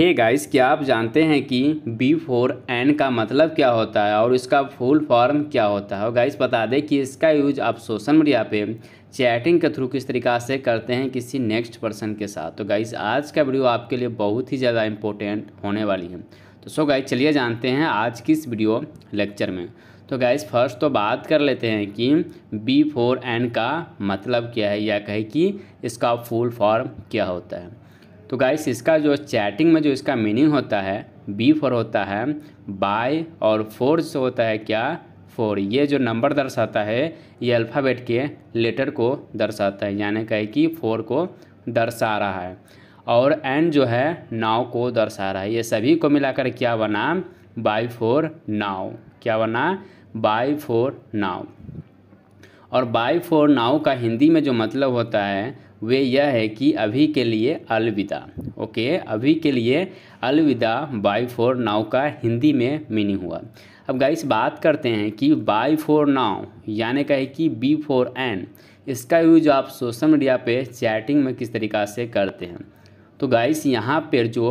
हे hey guys क्या आप जानते हैं कि बी फोर एन का मतलब क्या होता है और इसका फुल फॉर्म क्या होता है और गाइस बता दें कि इसका यूज आप सोशल मीडिया पे चैटिंग के थ्रू किस तरीका से करते हैं किसी नेक्स्ट पर्सन के साथ तो गाइस आज का वीडियो आपके लिए बहुत ही ज़्यादा इम्पोर्टेंट होने वाली है तो सो गाइस चलिए जानते हैं आज की इस वीडियो लेक्चर में तो गाइस फर्स्ट तो बात कर लेते हैं कि बी फोर एन का मतलब क्या है या कहे कि इसका फुल फॉर्म क्या होता है तो गाइस इसका जो चैटिंग में जो इसका मीनिंग होता है बी फोर होता है बाय और फोर से होता है क्या फोर ये जो नंबर दर्शाता है ये अल्फ़ाबेट के लेटर को दर्शाता है यानी कहे कि फोर को दर्शा रहा है और एन जो है नाव को दर्शा रहा है ये सभी को मिलाकर क्या बना बाई फोर नाव क्या बना बाई फोर नाव और बाई फोर नाव का हिंदी में जो मतलब होता है वे यह है कि अभी के लिए अलविदा ओके अभी के लिए अलविदा बाई फोर नाव का हिंदी में मीनिंग हुआ अब गाइस बात करते हैं कि बाई फोर नाव यानी कहे कि बी फोर एन इसका यूज आप सोशल मीडिया पे चैटिंग में किस तरीक़ा से करते हैं तो गाइस यहाँ पर जो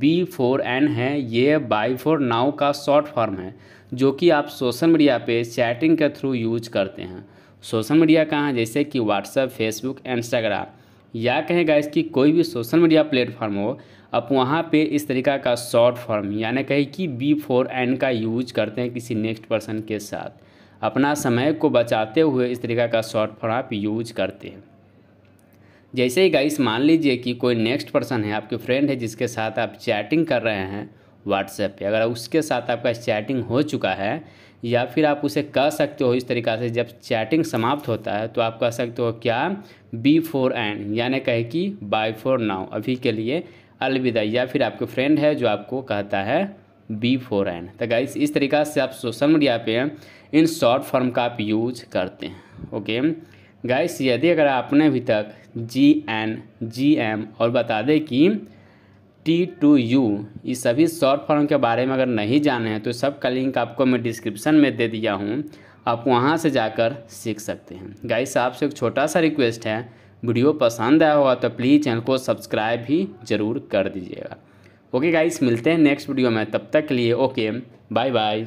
बी फोर एन है ये बाई फोर नाव का शॉर्ट फॉर्म है जो कि आप सोशल मीडिया पे चैटिंग के थ्रू यूज करते हैं सोशल मीडिया कहाँ जैसे कि व्हाट्सएप फेसबुक इंस्टाग्राम या कहेगा इसकी कोई भी सोशल मीडिया प्लेटफॉर्म हो आप वहाँ पे इस तरीका का शॉर्ट फॉर्म यानी कहे कि बी फोर एन का यूज करते हैं किसी नेक्स्ट पर्सन के साथ अपना समय को बचाते हुए इस तरीका का शॉर्ट फॉर्म आप यूज करते हैं जैसे ही गाइस मान लीजिए कि कोई नेक्स्ट पर्सन है आपके फ्रेंड है जिसके साथ आप चैटिंग कर रहे हैं व्हाट्सएप पे अगर उसके साथ आपका चैटिंग हो चुका है या फिर आप उसे कह सकते हो इस तरीक़ा से जब चैटिंग समाप्त होता है तो आप कह सकते हो क्या बी फोर एंड यानी कहे कि बाई फोर नाउ अभी के लिए अलविदा या फिर आपके फ्रेंड है जो आपको कहता है बी फोर एंड तो गाइस इस तरीक़ा से आप सोशल मीडिया पे इन शॉर्ट फॉर्म का आप यूज करते हैं ओके गाइस यदि अगर आपने अभी तक जी एन जी एम और बता दें कि टी टू यू ये सभी शॉर्ट फॉर्म के बारे में अगर नहीं जाने हैं तो सबका लिंक आपको मैं डिस्क्रिप्शन में दे दिया हूँ आप वहाँ से जाकर सीख सकते हैं गाइस आपसे एक छोटा सा रिक्वेस्ट है वीडियो पसंद आया होगा तो प्लीज़ चैनल को सब्सक्राइब भी ज़रूर कर दीजिएगा ओके गाइस मिलते हैं नेक्स्ट वीडियो में तब तक के लिए ओके बाय बाय